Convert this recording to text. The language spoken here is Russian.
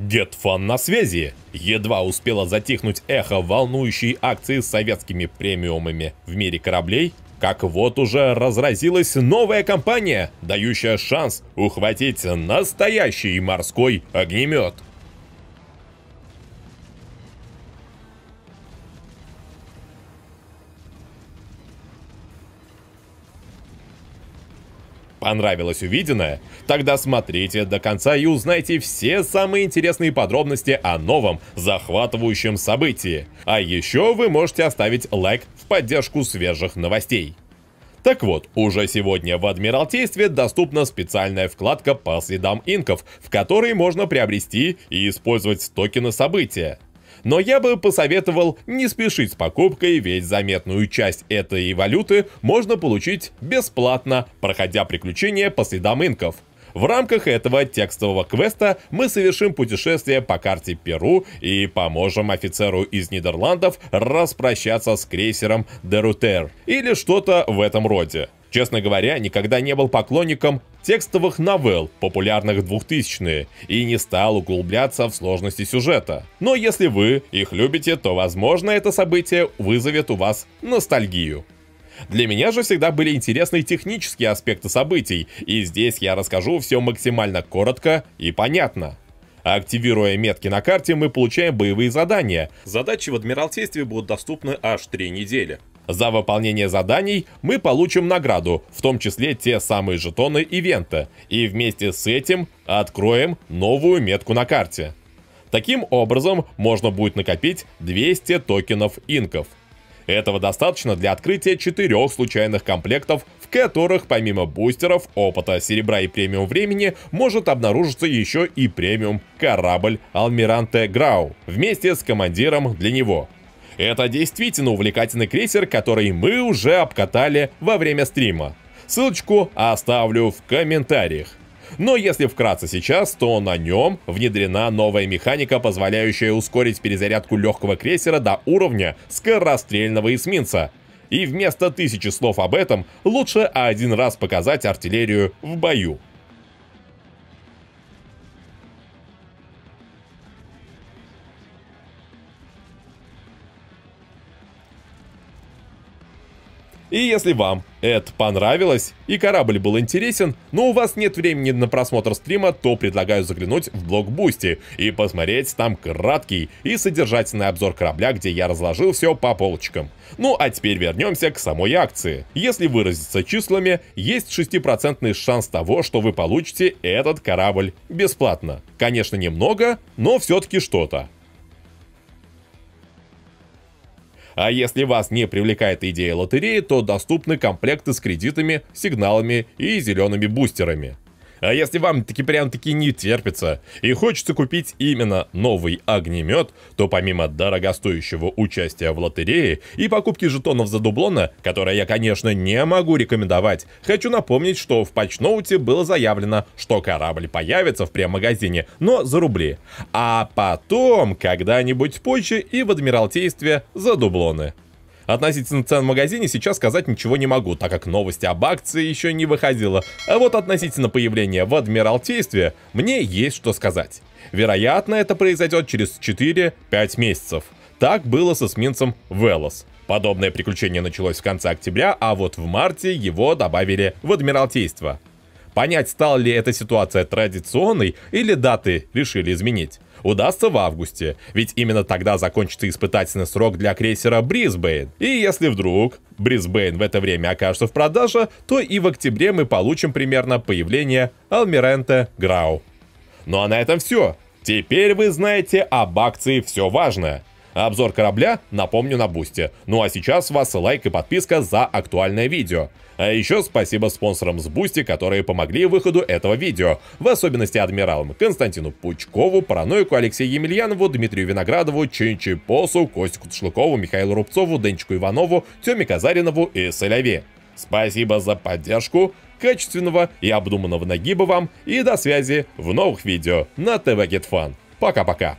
Дед Фан на связи. Едва успела затихнуть эхо волнующей акции с советскими премиумами в мире кораблей, как вот уже разразилась новая компания, дающая шанс ухватить настоящий морской огнемет. Понравилось увиденное? Тогда смотрите до конца и узнайте все самые интересные подробности о новом, захватывающем событии. А еще вы можете оставить лайк в поддержку свежих новостей. Так вот, уже сегодня в Адмиралтействе доступна специальная вкладка по следам инков, в которой можно приобрести и использовать токены события. Но я бы посоветовал не спешить с покупкой, ведь заметную часть этой валюты можно получить бесплатно, проходя приключения по следам инков. В рамках этого текстового квеста мы совершим путешествие по карте Перу и поможем офицеру из Нидерландов распрощаться с крейсером Дерутер или что-то в этом роде. Честно говоря, никогда не был поклонником текстовых новелл, популярных 2000-е, и не стал углубляться в сложности сюжета. Но если вы их любите, то, возможно, это событие вызовет у вас ностальгию. Для меня же всегда были интересны технические аспекты событий, и здесь я расскажу все максимально коротко и понятно. Активируя метки на карте, мы получаем боевые задания. Задачи в Адмиралтействе будут доступны аж 3 недели. За выполнение заданий мы получим награду, в том числе те самые жетоны ивента, и вместе с этим откроем новую метку на карте. Таким образом, можно будет накопить 200 токенов инков. Этого достаточно для открытия четырех случайных комплектов, в которых помимо бустеров, опыта, серебра и премиум времени, может обнаружиться еще и премиум корабль Алмиранте Грау вместе с командиром для него – это действительно увлекательный крейсер, который мы уже обкатали во время стрима. Ссылочку оставлю в комментариях. Но если вкратце сейчас, то на нем внедрена новая механика, позволяющая ускорить перезарядку легкого крейсера до уровня скорострельного эсминца. И вместо тысячи слов об этом, лучше один раз показать артиллерию в бою. И если вам это понравилось и корабль был интересен, но у вас нет времени на просмотр стрима, то предлагаю заглянуть в блог Бусти и посмотреть там краткий и содержательный обзор корабля, где я разложил все по полочкам. Ну а теперь вернемся к самой акции. Если выразиться числами, есть 6% шанс того, что вы получите этот корабль бесплатно. Конечно немного, но все-таки что-то. А если вас не привлекает идея лотереи, то доступны комплекты с кредитами, сигналами и зелеными бустерами. А если вам таки прям таки не терпится и хочется купить именно новый огнемет, то помимо дорогостоящего участия в лотерее и покупки жетонов за дублона, которое я, конечно, не могу рекомендовать, хочу напомнить, что в патчноуте было заявлено, что корабль появится в прем-магазине, но за рубли. А потом, когда-нибудь позже и в Адмиралтействе за дублоны. Относительно цен в магазине сейчас сказать ничего не могу, так как новости об акции еще не выходила. А вот относительно появления в Адмиралтействе мне есть что сказать. Вероятно, это произойдет через 4-5 месяцев. Так было с эсминцем «Велос». Подобное приключение началось в конце октября, а вот в марте его добавили в Адмиралтейство. Понять, стала ли эта ситуация традиционной или даты решили изменить удастся в августе, ведь именно тогда закончится испытательный срок для крейсера «Брисбейн». И если вдруг «Брисбейн» в это время окажется в продаже, то и в октябре мы получим примерно появление «Алмиренте Грау». Ну а на этом все. Теперь вы знаете об акции «Все важное. Обзор корабля, напомню, на бусте. Ну а сейчас вас лайк и подписка за актуальное видео. А еще спасибо спонсорам с Бусти, которые помогли выходу этого видео, в особенности адмиралам Константину Пучкову, Параноику Алексею Емельянову, Дмитрию Виноградову, Чинчи Посу, Костику Тшлыкову, Михаилу Рубцову, Денчику Иванову, Тёме Казаринову и Соляве. Спасибо за поддержку, качественного и обдуманного нагиба вам и до связи в новых видео на ТВ Гетфан. Пока-пока!